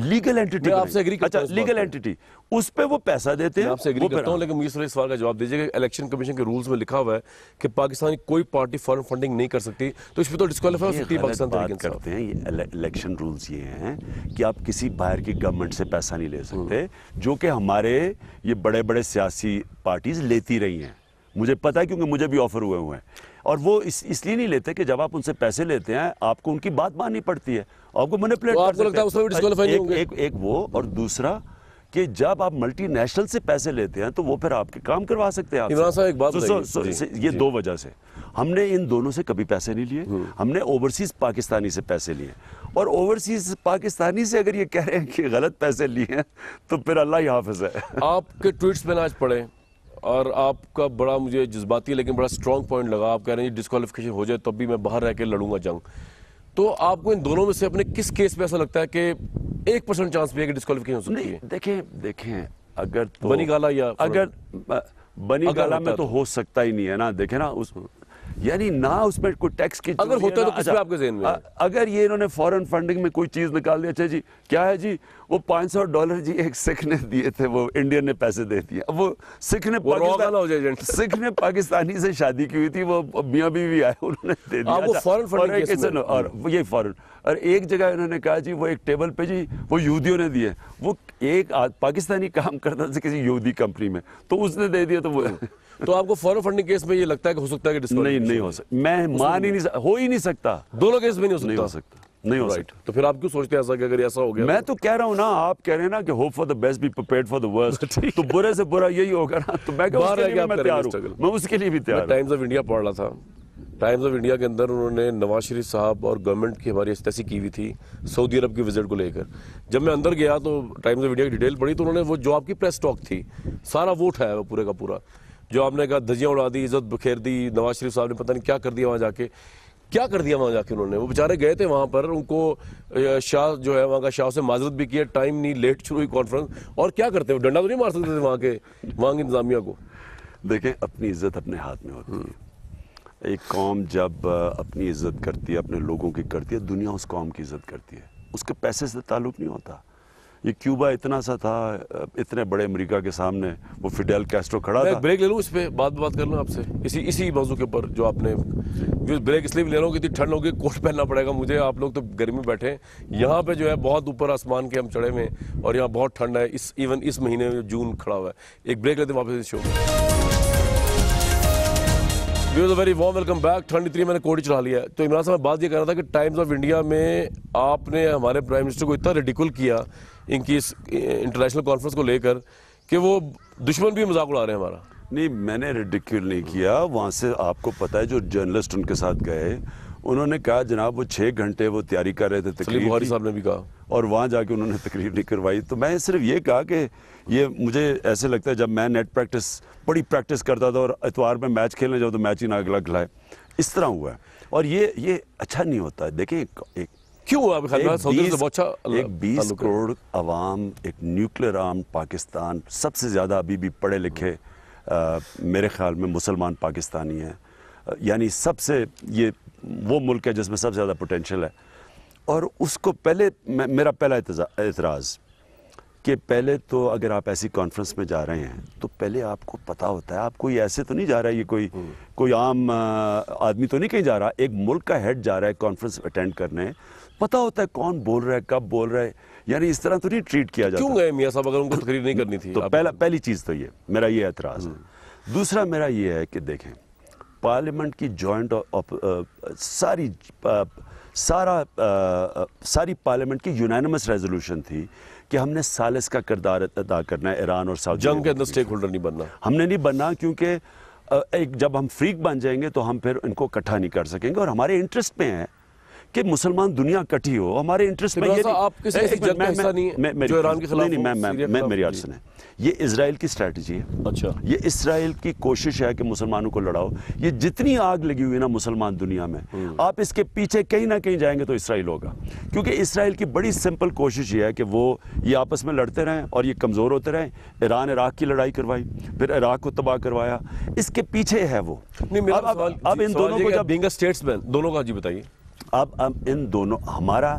लीगल एंटिटी आपसे एग्री अच्छा लीगल एंटिटी उस पर वो पैसा देते हैं आपसे एग्री करता हूँ लेकिन मुझे इस सवाल का जवाब दीजिएगा इलेक्शन कमीशन के रूल्स में लिखा हुआ है कि पाकिस्तान की कोई पार्टी फॉरन फंडिंग नहीं कर सकती तो इस पर तो डिस्कालीफाई हो सकती है पाकिस्तान करते हैं ये इलेक्शन रूल्स ये हैं कि आप किसी बाहर की गवर्नमेंट से पैसा नहीं ले सकते हम्म। जो कि हमारे ये बड़े बड़े सियासी पार्टीज लेती रही हैं मुझे पता है क्योंकि मुझे भी ऑफर हुए हुए हैं और वो इस इसलिए नहीं लेते कि जब आप उनसे पैसे लेते हैं आपको उनकी बात माननी पड़ती है आपको मैनिपुलेट तो आपको लगता है उसमें भी डिस्क्वालीफाई नहीं होंगे एक एक वो और दूसरा कि जब आप मल्टीनेशनल से पैसे लेते हैं तो वो फिर आपके काम करवा सकते हैं इमरान साहब एक बात सो, सो, सो, जी, ये जी. दो वजह से हमने इन दोनों से कभी पैसे नहीं लिए हम्म। हमने ओवरसीज पाकिस्तानी से पैसे लिए और ओवरसीज पाकिस्तानी से अगर ये कह रहे हैं कि गलत पैसे लिए हैं तो फिर अल्लाह ही हाफिज है आपके ट्वीट्स मैंने आज पढ़े और आपका बड़ा मुझे जज्बाती लेकिन बड़ा स्ट्रॉन्ग पॉइंट लगा आप कह रहे हैं डिस्कवालिफिकेशन हो जाए तब भी मैं बाहर रह के लड़ूंगा जंग तो आपको इन दोनों में से अपने किस केस में ऐसा लगता है कि एक परसेंट चांस भी है कि डिस्कालीफिकेशन हो सकती है देखें देखें अगर तो बनी गाला या अगर बनी गाला में तो।, तो हो सकता ही नहीं है ना देखे ना उस यानी ना उसमें कोई टैक्स की अगर होता तो अच्छा, आपके में आ, अगर ये इन्होंने फॉरेन फंडिंग में कोई चीज़ निकाल दी अच्छा जी क्या है जी वो 500 डॉलर जी एक सिख ने दिए थे वो इंडियन ने पैसे दे दिए वो सिख ने पाकिस्तान सिख ने पाकिस्तानी से शादी की हुई थी वो मियाँ भी आए उन्होंने दे दिया हाँ, अच्छा, और ये फॉरन और एक जगह इन्होंने कहा जी वो एक टेबल पे जी वो यूदियों ने दिए वो एक पाकिस्तानी काम करता था किसी यूदी कंपनी में तो उसने दे दिया तो वो (laughs) तो आपको फॉरन फंडिंग केस में ये लगता है कि हो सकता है कि नहीं नहीं हो सकता मैं मान ही नहीं हो ही नहीं सकता दोनों केस में नहीं हो सकता नहीं हो राइट तो फिर आप क्यों सोचते हैं ऐसा कि अगर ऐसा हो गया मैं तो, तो कह रहा हूँ ना आप कह रहे हैं ना कि hope for the best be prepared for the worst तो बुरे से बुरा यही होगा ना तो मैं बाहर आ गया तैयार मैं उसके लिए भी तैयार टाइम्स ऑफ इंडिया पढ़ रहा था टाइम्स ऑफ इंडिया के अंदर उन्होंने नवाज शरीफ साहब और गवर्नमेंट की हमारी एस्तेसी की हुई थी सऊदी अरब की विजिट को लेकर जब मैं अंदर गया तो टाइम्स ऑफ इंडिया की डिटेल पढ़ी तो उन्होंने वो जो आपकी प्रेस टॉक थी सारा वो उठाया हुआ पूरे का पूरा जो आपने कहा धजियाँ उड़ा दी इज्जत बखेर दी नवाज शरीफ साहब ने पता नहीं क्या कर दिया वहाँ जाके क्या कर दिया वहाँ जाके उन्होंने वो बेचारे गए थे वहाँ पर उनको शाह जो है वहाँ का शाह से माजरत भी किया टाइम नहीं लेट शुरू हुई कॉन्फ्रेंस और क्या करते वो डंडा तो नहीं मार सकते थे वहाँ के वहाँ की इंतजामिया को देखें अपनी इज्जत अपने हाथ में होती है एक कौम जब अपनी इज्जत करती है अपने लोगों की करती है दुनिया उस कौम की इज्जत करती है उसके पैसे से ताल्लुक नहीं होता ये क्यूबा इतना सा था इतने बड़े अमेरिका के सामने वो फिडेल कैस्ट्रो खड़ा था ब्रेक ले लूँ इस पर बात बात कर लूँ आपसे इसी इसी मौजू के ऊपर जो आपने ब्रेक इसलिए भी ले रहा हूँ कि ठंड होगी कोट पहनना पड़ेगा मुझे आप लोग तो गर्मी बैठे यहाँ पे जो है बहुत ऊपर आसमान के हम चढ़े हुए हैं और यहाँ बहुत ठंड है इस इवन इस महीने में जून खड़ा हुआ है एक ब्रेक लेते वापस इस show very warm welcome back ठंड इतनी मैंने कोटी चढ़ा लिया तो इमरान साहब बात ये कर रहा था कि टाइम्स ऑफ इंडिया में आपने हमारे प्राइम मिनिस्टर को इतना रेडिकुल किया इनकी इस इंटरनेशनल कॉन्फ्रेंस को लेकर कि वो दुश्मन भी मजाक उड़ा रहे हैं हमारा नहीं मैंने रिडिक्यूल नहीं किया वहाँ से आपको पता है जो जर्नलिस्ट उनके साथ गए उन्होंने कहा जनाब वो छः घंटे वो तैयारी कर रहे थे तकलीफ बुहारी साहब ने भी कहा और वहाँ जाके उन्होंने तकलीफ नहीं करवाई तो मैं सिर्फ ये कहा कि ये मुझे ऐसे लगता है जब मैं नेट प्रैक्टिस बड़ी प्रैक्टिस करता था और इतवार में मैच खेलने जाऊँ तो मैच ही ना अगला खिलाए इस तरह हुआ है और ये ये अच्छा नहीं होता है देखिए एक क्यों हुआ बहुत अच्छा एक बीस करोड़ अवाम एक न्यूक्लियर आर्म पाकिस्तान सबसे ज़्यादा अभी भी पढ़े लिखे हाँ। आ, मेरे ख्याल में मुसलमान पाकिस्तानी हैं यानी सबसे ये वो मुल्क है जिसमें सबसे ज़्यादा पोटेंशल है और उसको पहले मेरा पहला एतराज़ कि पहले तो अगर आप ऐसी कॉन्फ्रेंस में जा रहे हैं तो पहले आपको पता होता है आप कोई ऐसे तो नहीं जा रहा है ये कोई हाँ। कोई आम आदमी तो नहीं कहीं जा रहा एक मुल्क का हेड जा रहा है कॉन्फ्रेंस अटेंड करने पता होता है कौन बोल रहा है कब बोल रहा है यानी इस तरह तो नहीं ट्रीट किया जाता क्यों गए मियाँ साहब अगर उनको तो तकरीर नहीं करनी थी तो पहला पहली चीज़ तो ये मेरा ये एतराज़ है हम्म। दूसरा मेरा ये है कि देखें पार्लियामेंट की जॉइंट uh, uh, सारी आ, uh, सारा आ, सारी पार्लियामेंट की यूनानमस रेजोल्यूशन थी कि हमने सालिस का किरदार अदा करना है ईरान और साउथ जंग के अंदर स्टेक होल्डर नहीं बनना हमने नहीं बनना क्योंकि एक जब हम फ्रीक बन जाएंगे तो हम फिर इनको इकट्ठा नहीं कर सकेंगे और हमारे इंटरेस्ट में है कि मुसलमान दुनिया कटी हो हमारे इंटरेस्ट में ये नहीं है ये इसराइल की स्ट्रेटी है अच्छा ये इसराइल की कोशिश है कि मुसलमानों को लड़ाओ ये जितनी आग लगी हुई है ना मुसलमान दुनिया में हम्म। आप इसके पीछे कहीं ना कहीं जाएंगे तो इसराइल होगा क्योंकि इसराइल की बड़ी सिंपल कोशिश ये है कि वो ये आपस में लड़ते रहें और ये कमज़ोर होते रहें ईरान इराक की लड़ाई करवाई फिर इराक को तबाह करवाया इसके पीछे है वो अब, अब इन दोनों को जब स्टेट्समैन दोनों का जी बताइए अब अब इन दोनों हमारा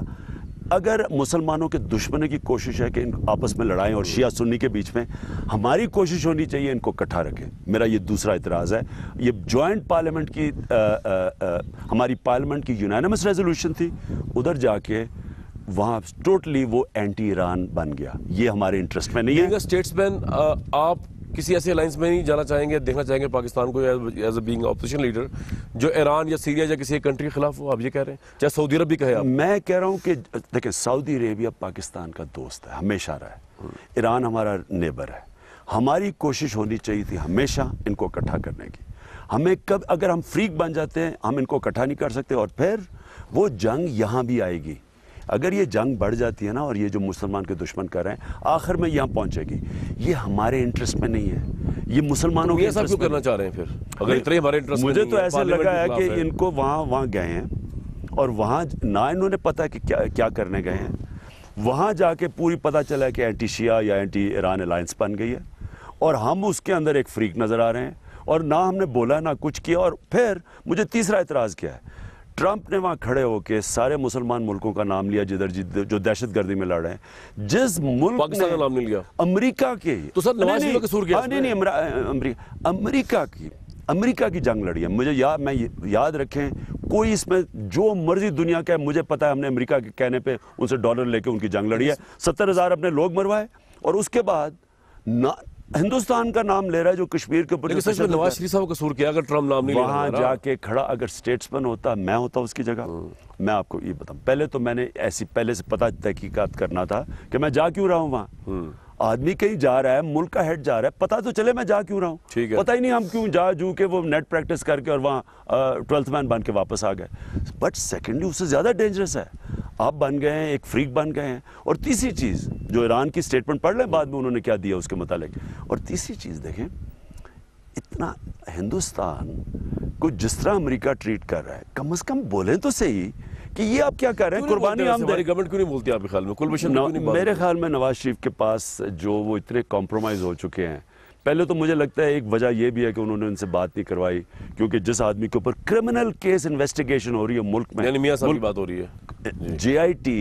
अगर मुसलमानों के दुश्मनी की कोशिश है कि इन आपस में लड़ाएं और शिया सुन्नी के बीच में हमारी कोशिश होनी चाहिए इनको इकट्ठा रखें मेरा ये दूसरा इतराज़ है ये जॉइंट पार्लियामेंट की आ, आ, आ, हमारी पार्लियामेंट की यूनानमस रेजोल्यूशन थी उधर जाके वहाँ टोटली वो एंटी ईरान बन गया ये हमारे इंटरेस्ट में नहीं है स्टेट्समैन आप किसी ऐसे अलाइंस में नहीं जाना चाहेंगे देखना चाहेंगे पाकिस्तान को as a being opposition leader जो ईरान या सीरिया या किसी कंट्री के खिलाफ हो आप ये कह रहे हैं चाहे सऊदी अरब भी कहे आप मैं कह रहा हूँ कि देखिए सऊदी अरेबिया पाकिस्तान का दोस्त है हमेशा रहा है ईरान हमारा नेबर है हमारी कोशिश होनी चाहिए थी हमेशा इनको इकट्ठा करने की हमें कब अगर हम फ्रीक बन जाते हैं हम इनको इकट्ठा नहीं कर सकते और फिर वो जंग यहाँ भी आएगी अगर ये जंग बढ़ जाती है ना और ये जो मुसलमान के दुश्मन कर रहे हैं आखिर में यहाँ पहुँचेगी ये हमारे इंटरेस्ट में नहीं है ये मुसलमानों के ऐसा क्यों करना चाह रहे हैं फिर अगर इतने हमारे इंटरेस्ट मुझे तो ऐसा लगा है कि इनको वहाँ वहाँ गए हैं और वहाँ ना इन्होंने पता है कि क्या क्या करने गए हैं वहाँ जाके पूरी पता चला है कि एंटी शिया या एंटी ईरान अलायंस बन गई है और हम उसके अंदर एक फ्रीक नज़र आ रहे हैं और ना हमने बोला ना कुछ किया और फिर मुझे तीसरा एतराज़ किया है ट्रंप ने वहाँ खड़े होकर सारे मुसलमान मुल्कों का नाम लिया जिधर जिधर जो दहशत गर्दी में लड़ रहे हैं जिस मुल्क ने नाम नहीं लिया अमरीका के तो सर हाँ, नहीं नहीं, नहीं अमरीका अमरीका की अमरीका की जंग लड़ी है मुझे या मैं याद रखें कोई इसमें जो मर्जी दुनिया का है मुझे पता है हमने अमरीका के कहने पर उनसे डॉलर लेके उनकी जंग लड़ी है सत्तर हज़ार अपने लोग मरवाए और उसके बाद ना हिंदुस्तान का नाम ले रहा है जो कश्मीर के ऊपर नवाज शरीफ साहब कसूर किया अगर ट्रम्प नाम नहीं वहाँ जाके खड़ा अगर स्टेट्समैन होता मैं होता उसकी जगह हम्म। मैं आपको ये बताऊँ पहले तो मैंने ऐसी पहले से पता तहकीकात करना था कि मैं जा क्यों रहा हूँ वहाँ हम्म। आदमी कहीं जा रहा है मुल्क का हेड जा रहा है पता तो चले मैं जा क्यों रहा हूँ ठीक है पता ही नहीं हम क्यों जा जू के वो नेट प्रैक्टिस करके और वहाँ ट्वेल्थ मैन बन के वापस आ गए बट सेकेंडली उससे ज़्यादा डेंजरस है आप बन गए हैं एक फ्रीक बन गए हैं और तीसरी चीज़ जो ईरान की स्टेटमेंट पढ़ लें बाद में उन्होंने क्या दिया उसके मतलब और तीसरी चीज़ देखें इतना हिंदुस्तान को जिस तरह अमेरिका ट्रीट कर रहा है कम अज़ कम बोलें तो सही कि ये आप क्या कर रहे हैं कुर्बानी हम दे गवर्नमेंट क्यों नहीं बोलती आपके ख्याल में कुलभूषण मेरे ख्याल में नवाज शरीफ के पास जो वो इतने कॉम्प्रोमाइज़ हो चुके हैं पहले तो मुझे लगता है एक वजह ये भी है कि उन्होंने उनसे बात नहीं करवाई क्योंकि जिस आदमी के ऊपर क्रिमिनल केस इन्वेस्टिगेशन हो रही है मुल्क में मुल्क बात हो रही है जेआईटी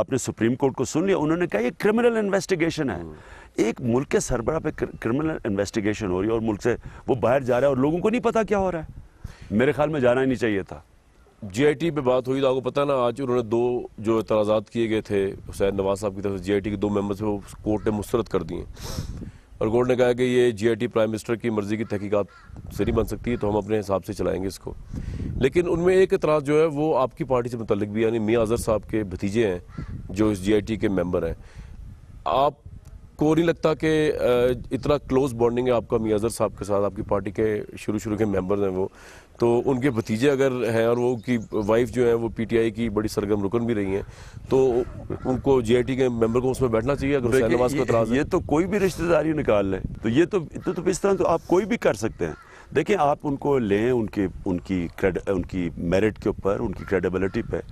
आपने सुप्रीम कोर्ट को सुन लिया उन्होंने कहा ये क्रिमिनल इन्वेस्टिगेशन है हम्म। एक मुल्क के सरबरा पे क्रिमिनल इन्वेस्टिगेशन हो रही है और मुल्क से वो बाहर जा रहा है और लोगों को नहीं पता क्या हो रहा है मेरे ख्याल में जाना ही नहीं चाहिए था आई टी पर बात हुई तो आपको पता ना आज उन्होंने दो जो इतराज़ात किए गए थे हुसैन नवाज साहब की तरफ से आई टी के दो मेंबर्स को कोर्ट ने मुस्रद कर दिए और कोर्ट ने कहा कि ये आई टी प्राइम मिनिस्टर की मर्ज़ी की तहकीकात से नहीं बन सकती तो हम अपने हिसाब से चलाएँगे इसको लेकिन उनमें एक इतराज़ जो है वो आपकी पार्टी से मतलब भी यानी मियाँ अजहर साहब के भतीजे हैं जो इस जी आई टी के मेम्बर हैं आप को नहीं लगता कि इतना क्लोज बॉन्डिंग है आपका मियाँ अजहर साहब के साथ आपकी पार्टी के शुरू शुरू के मेंबर्स हैं वो तो उनके भतीजे अगर हैं और वो की वाइफ जो है वो पीटीआई की बड़ी सरगम रुकन भी रही हैं तो उनको टी के मेंबर को उसमें बैठना चाहिए अगर ये, को ये, ये तो कोई भी रिश्तेदारी निकाल लें तो ये तो तो, तो इस तरह तो आप कोई भी कर सकते हैं देखिए आप उनको लें उनके उनकी क्रेड उनकी मेरिट के ऊपर उनकी क्रेडिबिलिटी पर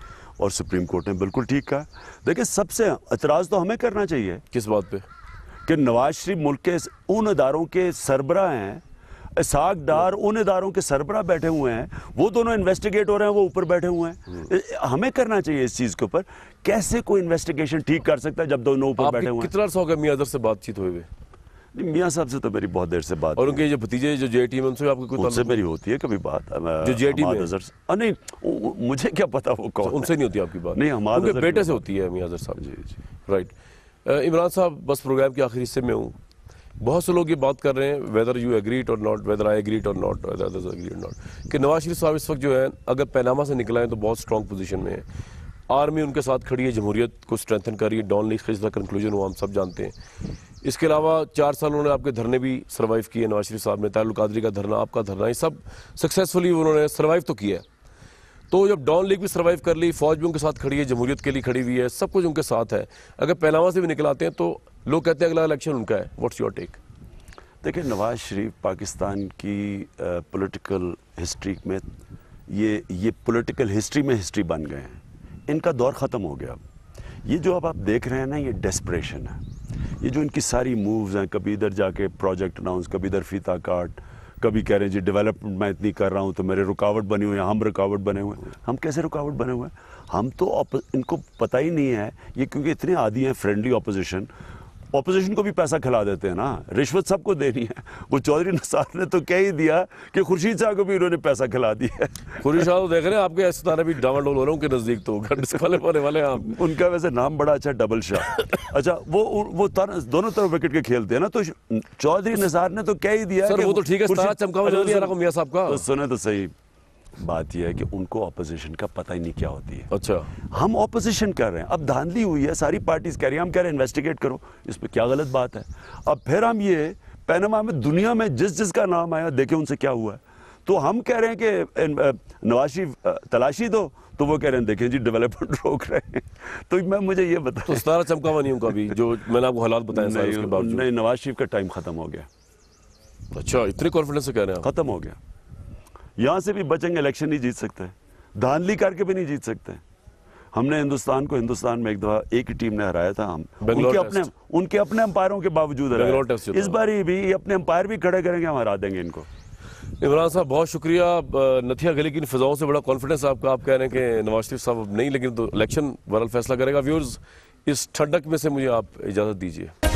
और सुप्रीम कोर्ट ने बिल्कुल ठीक कहा देखिए सबसे एतराज़ तो हमें करना चाहिए किस बात पर कि नवाज शरीफ मुल्क के उन अदारों के सरबरा हैं इसाक उन इधारों के सरबरा बैठे हुए हैं वो दोनों इन्वेस्टिगेट हो रहे हैं वो ऊपर बैठे हुए हैं हम्म। हमें करना चाहिए इस चीज़ के ऊपर कैसे कोई इन्वेस्टिगेशन ठीक कर सकता है जब दोनों ऊपर बैठे हुए कितना अर्सा होगा मियाँ अदर से बातचीत हुए हुए मियाँ साहब से तो मेरी बहुत देर से बात और उनके जो भतीजे जो जे टी में उनसे आपको कुछ उनसे मेरी होती है कभी बात जो जे टी में नहीं मुझे क्या पता वो कौन अच्छा, उनसे नहीं होती आपकी बात नहीं हमारे बेटे से होती है मियाँ साहब जी जी राइट इमरान साहब बस प्रोग्राम के आखिरी हिस्से में हूँ बहुत से लोग ये बात कर रहे हैं वेदर यू एग्रीट और नॉट वेदर आई एग्रीट और नॉट वेदर एग्रीट नॉट कि नवाज शरीफ साहब इस वक्त जो है अगर पैनामा से निकला है तो बहुत स्ट्रॉन्ग पोजीशन में है आर्मी उनके साथ खड़ी है जमहूरियत को स्ट्रेंथन कर रही है डॉन लीग का कंक्लूजन हुआ हम सब जानते हैं इसके अलावा चार साल उन्होंने आपके धरने भी सर्वाइव किए नवाज शरीफ साहब ने तारुल कादरी का धरना आपका धरना ये सब सक्सेसफुली उन्होंने सर्वाइव तो किया है तो जब डॉन लीग भी सर्वाइव कर ली फौज भी उनके साथ खड़ी है जमहूरियत के लिए खड़ी हुई है सब कुछ उनके साथ है अगर पैनामा से भी निकल आते हैं तो लोग कहते हैं अगला इलेक्शन उनका है व्हाट्स योर टेक देखिए नवाज शरीफ पाकिस्तान की पॉलिटिकल हिस्ट्री में ये ये पॉलिटिकल हिस्ट्री में हिस्ट्री बन गए हैं इनका दौर ख़त्म हो गया अब ये जो अब आप देख रहे हैं ना ये डेस्परेशन है ये जो इनकी सारी मूव्स हैं कभी इधर जाके प्रोजेक्ट अनाउंस कभी इधर फीता काट कभी कह रहे हैं जी डेवलपमेंट मैं इतनी कर रहा हूँ तो मेरे रुकावट बनी हुई है हम रुकावट बने हुए हैं हम कैसे रुकावट बने हुए हैं हम तो इनको पता ही नहीं है ये क्योंकि इतने आदि हैं फ्रेंडली अपोजिशन अपोजिशन को भी पैसा खिला देते हैं ना रिश्वत सबको देनी है वो चौधरी नसार ने तो कह ही दिया कि खुर्शीद शाह को भी उन्होंने पैसा खिला दिया खुर्शीद शाह तो देख रहे हैं आपके ऐसे तारा भी डबल डोल हो के नज़दीक तो डिस्कालीफ होने वाले वाले आप उनका वैसे नाम बड़ा अच्छा डबल शाह अच्छा वो वो दोनों तरफ विकेट के खेलते हैं ना तो चौधरी नसार ने तो कह ही दिया सर वो तो ठीक है तो सुने तो सही बात यह है कि उनको अपोजिशन का पता ही नहीं क्या होती है अच्छा हम ऑपोजिशन कर रहे हैं अब धांधली हुई है सारी पार्टीज कह रही है हम कह रहे हैं इन्वेस्टिगेट करो इस पर क्या गलत बात है अब फिर हम ये पैनमा में दुनिया में जिस जिसका नाम आया देखें उनसे क्या हुआ है तो हम कह रहे हैं कि नवाशी तलाशी दो तो वो कह रहे हैं देखें जी डेवलपमेंट (laughs) रोक रहे हैं तो मैं मुझे ये बता तो सारा चमका हुआ नहीं हूँ कभी जो मैंने आपको हालात बताया नहीं, नहीं नवाज शरीफ का टाइम ख़त्म हो गया अच्छा इतने कॉन्फिडेंस से कह रहे हैं ख़त्म हो गया यहाँ से भी बचेंगे इलेक्शन नहीं जीत सकते धांधली करके भी नहीं जीत सकते हमने हिंदुस्तान को हिंदुस्तान में एक दफा एक ही टीम ने हराया था हम उनके अपने उनके अपने अंपायरों के बावजूद इस बार ही भी अपने अंपायर भी खड़े करेंगे हम हरा देंगे इनको इमरान साहब बहुत शुक्रिया नथिया गली की इन फिजाओं से बड़ा कॉन्फिडेंस आपका आप कह रहे हैं कि नवाज शरीफ साहब नहीं लेकिन तो इलेक्शन फैसला करेगा व्यूर्स इस ठंडक में से मुझे आप इजाज़त दीजिए